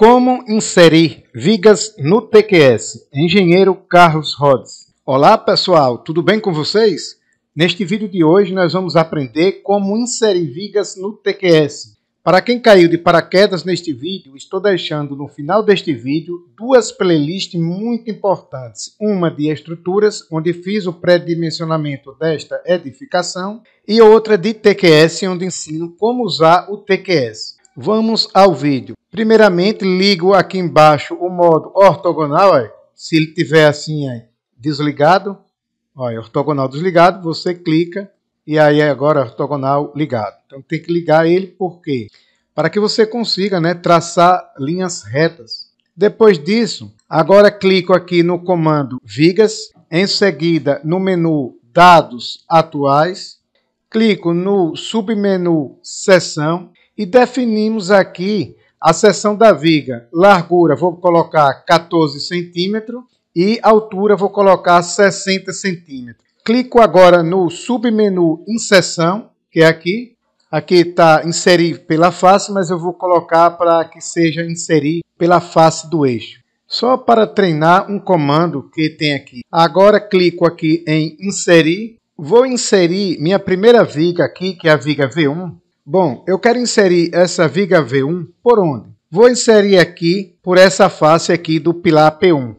Como inserir vigas no TQS? Engenheiro Carlos Rhodes. Olá pessoal, tudo bem com vocês? Neste vídeo de hoje nós vamos aprender como inserir vigas no TQS. Para quem caiu de paraquedas neste vídeo, estou deixando no final deste vídeo duas playlists muito importantes. Uma de estruturas, onde fiz o pré-dimensionamento desta edificação, e outra de TQS, onde ensino como usar o TQS. Vamos ao vídeo. Primeiramente, ligo aqui embaixo o modo ortogonal, se ele tiver assim desligado, olha, é ortogonal desligado, você clica e aí é agora ortogonal ligado. Então tem que ligar ele porque para que você consiga né, traçar linhas retas. Depois disso, agora clico aqui no comando vigas, em seguida no menu dados atuais, clico no submenu sessão e definimos aqui a seção da viga. Largura, vou colocar 14 centímetros e altura, vou colocar 60 centímetros. Clico agora no submenu Inserção, que é aqui. Aqui está inserir pela face, mas eu vou colocar para que seja inserir pela face do eixo. Só para treinar um comando que tem aqui. Agora clico aqui em inserir. Vou inserir minha primeira viga aqui, que é a viga V1. Bom, eu quero inserir essa viga V1 por onde? Vou inserir aqui por essa face aqui do pilar P1.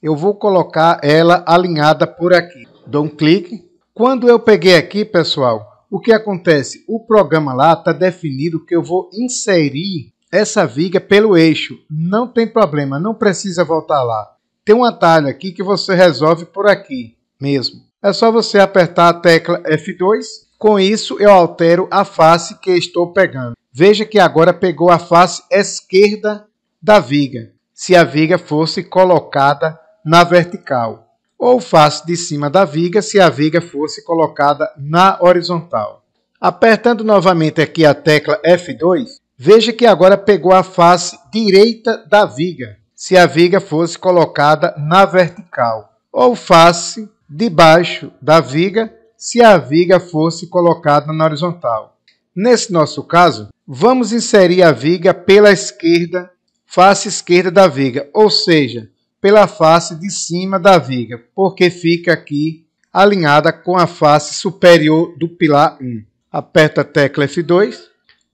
Eu vou colocar ela alinhada por aqui. Dou um clique. Quando eu peguei aqui, pessoal, o que acontece? O programa lá está definido que eu vou inserir essa viga pelo eixo. Não tem problema, não precisa voltar lá. Tem um atalho aqui que você resolve por aqui mesmo. É só você apertar a tecla F2 com isso, eu altero a face que estou pegando. Veja que agora pegou a face esquerda da viga, se a viga fosse colocada na vertical, ou face de cima da viga, se a viga fosse colocada na horizontal. Apertando novamente aqui a tecla F2, veja que agora pegou a face direita da viga, se a viga fosse colocada na vertical, ou face de baixo da viga, se a viga fosse colocada na horizontal. Nesse nosso caso, vamos inserir a viga pela esquerda, face esquerda da viga, ou seja, pela face de cima da viga, porque fica aqui alinhada com a face superior do pilar 1. Aperta a tecla F2.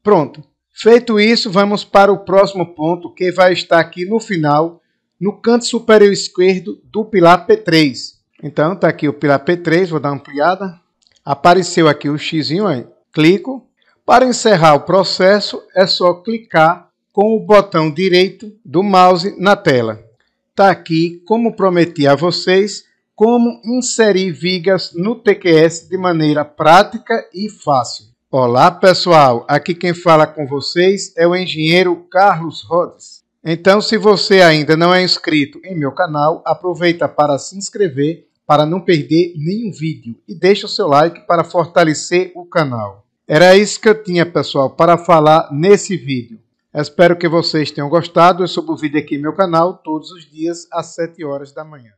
Pronto. Feito isso, vamos para o próximo ponto, que vai estar aqui no final, no canto superior esquerdo do pilar P3. Então, está aqui o pilar P3, vou dar uma ampliada. Apareceu aqui o xizinho aí. Clico. Para encerrar o processo, é só clicar com o botão direito do mouse na tela. Está aqui, como prometi a vocês, como inserir vigas no TQS de maneira prática e fácil. Olá pessoal, aqui quem fala com vocês é o engenheiro Carlos Rhodes. Então se você ainda não é inscrito em meu canal, aproveita para se inscrever para não perder nenhum vídeo e deixe o seu like para fortalecer o canal. Era isso que eu tinha pessoal para falar nesse vídeo. Espero que vocês tenham gostado. Eu subo vídeo aqui no meu canal todos os dias às 7 horas da manhã.